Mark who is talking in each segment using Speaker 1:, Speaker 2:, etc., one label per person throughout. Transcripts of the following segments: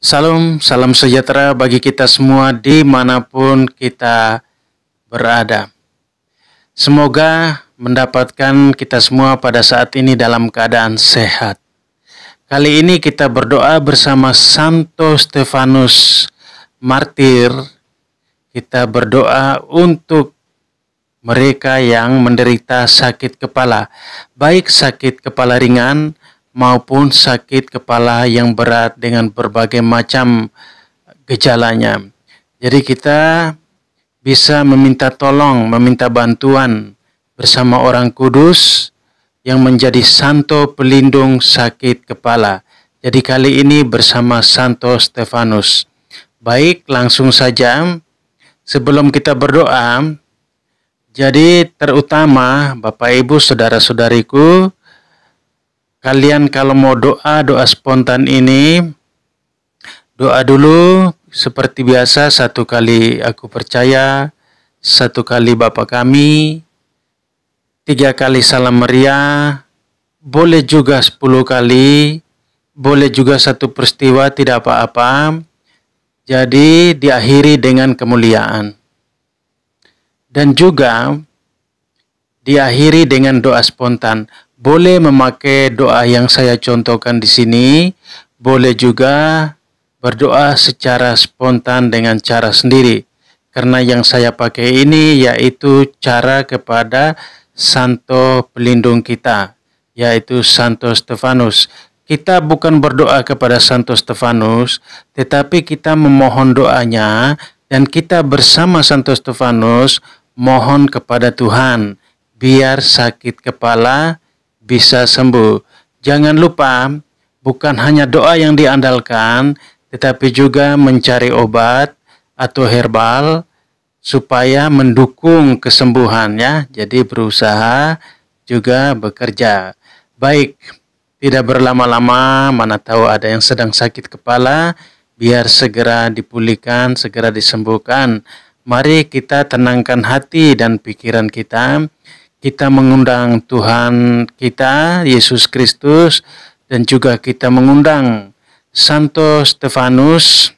Speaker 1: Salam, salam sejahtera bagi kita semua dimanapun kita berada. Semoga mendapatkan kita semua pada saat ini dalam keadaan sehat. Kali ini kita berdoa bersama Santo Stefanus Martir. Kita berdoa untuk mereka yang menderita sakit kepala, baik sakit kepala ringan maupun sakit kepala yang berat dengan berbagai macam gejalanya. Jadi kita bisa meminta tolong, meminta bantuan bersama orang kudus yang menjadi santo pelindung sakit kepala. Jadi kali ini bersama Santo Stefanus. Baik, langsung saja sebelum kita berdoa. Jadi terutama Bapak Ibu, saudara-saudariku, kalian kalau mau doa doa spontan ini doa dulu seperti biasa satu kali aku percaya satu kali Bapak kami tiga kali salam meriah boleh juga sepuluh kali boleh juga satu peristiwa tidak apa-apa jadi diakhiri dengan kemuliaan dan juga diakhiri dengan doa spontan boleh memakai doa yang saya contohkan di sini, boleh juga berdoa secara spontan dengan cara sendiri. Karena yang saya pakai ini yaitu cara kepada santo pelindung kita, yaitu Santo Stefanus. Kita bukan berdoa kepada Santo Stefanus, tetapi kita memohon doanya dan kita bersama Santo Stefanus mohon kepada Tuhan biar sakit kepala bisa sembuh. Jangan lupa, bukan hanya doa yang diandalkan, tetapi juga mencari obat atau herbal supaya mendukung kesembuhannya. Jadi berusaha juga bekerja. Baik, tidak berlama-lama, mana tahu ada yang sedang sakit kepala, biar segera dipulihkan, segera disembuhkan. Mari kita tenangkan hati dan pikiran kita kita mengundang Tuhan kita Yesus Kristus dan juga kita mengundang Santo Stefanus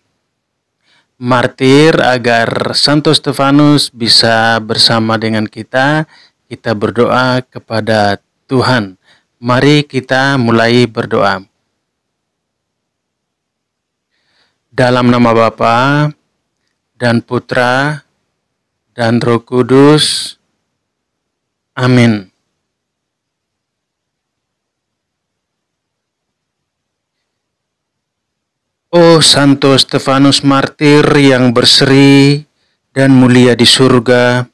Speaker 1: martir agar Santo Stefanus bisa bersama dengan kita kita berdoa kepada Tuhan mari kita mulai berdoa dalam nama Bapa dan Putra dan Roh Kudus Amin. Oh Santo Stefanus Martir yang berseri dan mulia di surga,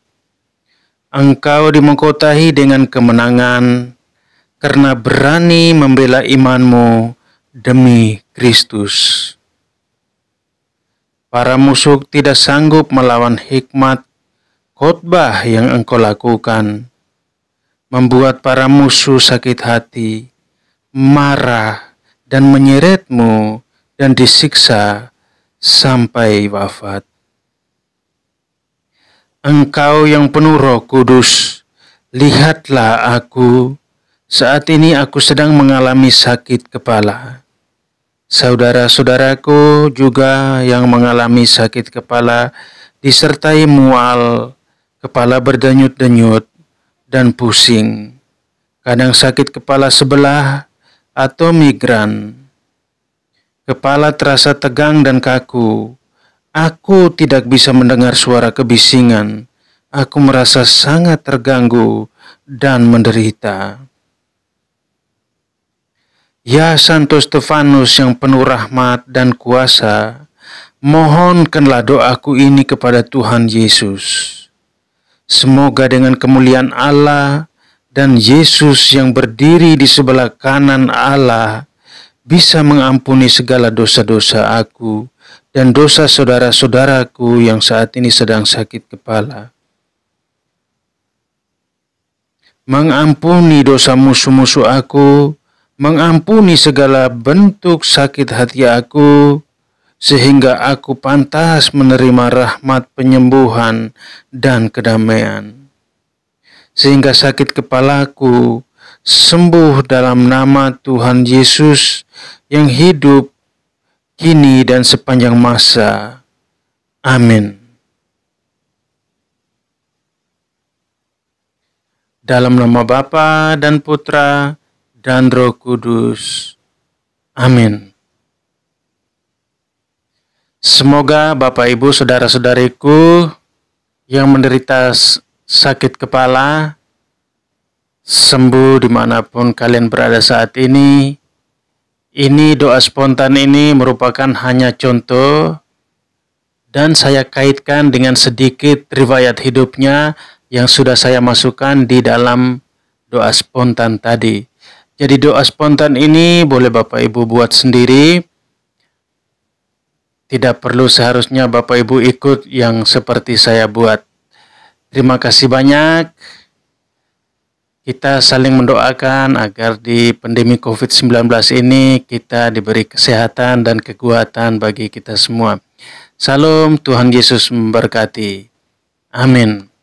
Speaker 1: engkau dimengkotahi dengan kemenangan karena berani membela imanmu demi Kristus. Para musuh tidak sanggup melawan hikmat khotbah yang engkau lakukan membuat para musuh sakit hati, marah, dan menyeretmu dan disiksa sampai wafat. Engkau yang penuh roh kudus, lihatlah aku, saat ini aku sedang mengalami sakit kepala. Saudara-saudaraku juga yang mengalami sakit kepala disertai mual, kepala berdenyut-denyut, dan pusing, kadang sakit kepala sebelah atau migran. Kepala terasa tegang dan kaku. Aku tidak bisa mendengar suara kebisingan. Aku merasa sangat terganggu dan menderita. Ya Santo Stefanus yang penuh rahmat dan kuasa, mohonkanlah doaku ini kepada Tuhan Yesus. Semoga dengan kemuliaan Allah dan Yesus yang berdiri di sebelah kanan Allah bisa mengampuni segala dosa-dosa aku dan dosa saudara-saudaraku yang saat ini sedang sakit kepala. Mengampuni dosa musuh-musuh aku, mengampuni segala bentuk sakit hati aku, sehingga aku pantas menerima rahmat penyembuhan dan kedamaian. Sehingga sakit kepalaku sembuh dalam nama Tuhan Yesus yang hidup kini dan sepanjang masa. Amin. Dalam nama Bapa dan Putra dan Roh Kudus. Amin. Semoga Bapak Ibu saudara-saudariku yang menderita sakit kepala sembuh dimanapun kalian berada saat ini. Ini doa spontan ini merupakan hanya contoh dan saya kaitkan dengan sedikit riwayat hidupnya yang sudah saya masukkan di dalam doa spontan tadi. Jadi doa spontan ini boleh Bapak Ibu buat sendiri tidak perlu seharusnya Bapak Ibu ikut yang seperti saya buat. Terima kasih banyak. Kita saling mendoakan agar di pandemi COVID-19 ini kita diberi kesehatan dan kekuatan bagi kita semua. Salam, Tuhan Yesus memberkati. Amin.